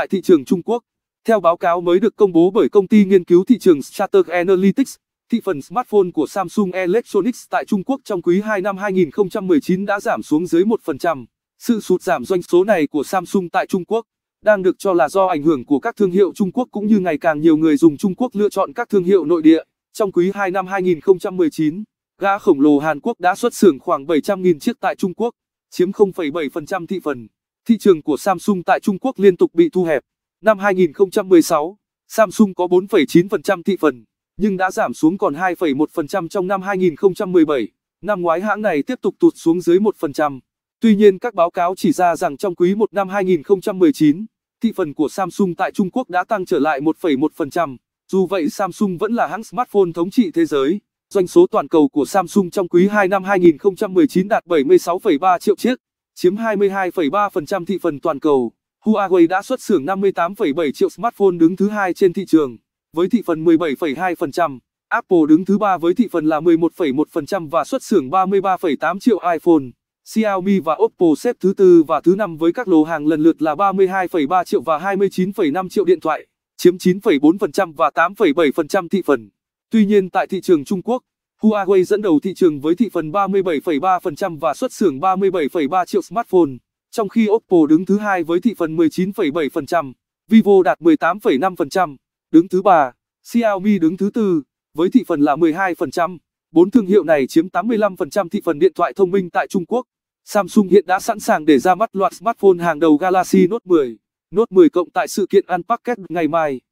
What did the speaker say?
tại thị trường Trung Quốc. Theo báo cáo mới được công bố bởi công ty nghiên cứu thị trường Strater Analytics, thị phần smartphone của Samsung Electronics tại Trung Quốc trong quý 2 năm 2019 đã giảm xuống dưới 1%. Sự sụt giảm doanh số này của Samsung tại Trung Quốc đang được cho là do ảnh hưởng của các thương hiệu Trung Quốc cũng như ngày càng nhiều người dùng Trung Quốc lựa chọn các thương hiệu nội địa. Trong quý 2 năm 2019, gã khổng lồ Hàn Quốc đã xuất xưởng khoảng 700.000 chiếc tại Trung Quốc, chiếm 0,7% thị phần. Thị trường của Samsung tại Trung Quốc liên tục bị thu hẹp. Năm 2016, Samsung có 4,9% thị phần, nhưng đã giảm xuống còn 2,1% trong năm 2017. Năm ngoái hãng này tiếp tục tụt xuống dưới 1%. Tuy nhiên các báo cáo chỉ ra rằng trong quý 1 năm 2019, thị phần của Samsung tại Trung Quốc đã tăng trở lại 1,1%. Dù vậy Samsung vẫn là hãng smartphone thống trị thế giới. Doanh số toàn cầu của Samsung trong quý 2 năm 2019 đạt 76,3 triệu chiếc chiếm 22,3% thị phần toàn cầu. Huawei đã xuất xưởng 58,7 triệu smartphone đứng thứ hai trên thị trường, với thị phần 17,2%. Apple đứng thứ ba với thị phần là 11,1% và xuất xưởng 33,8 triệu iPhone. Xiaomi và Oppo xếp thứ tư và thứ năm với các lô hàng lần lượt là 32,3 triệu và 29,5 triệu điện thoại, chiếm 9,4% và 8,7% thị phần. Tuy nhiên tại thị trường Trung Quốc, Huawei dẫn đầu thị trường với thị phần 37,3% và xuất xưởng 37,3 triệu smartphone, trong khi Oppo đứng thứ hai với thị phần 19,7%, Vivo đạt 18,5%, đứng thứ ba, Xiaomi đứng thứ tư với thị phần là 12%. Bốn thương hiệu này chiếm 85% thị phần điện thoại thông minh tại Trung Quốc. Samsung hiện đã sẵn sàng để ra mắt loạt smartphone hàng đầu Galaxy Note 10, Note 10 cộng tại sự kiện Unpacked ngày mai.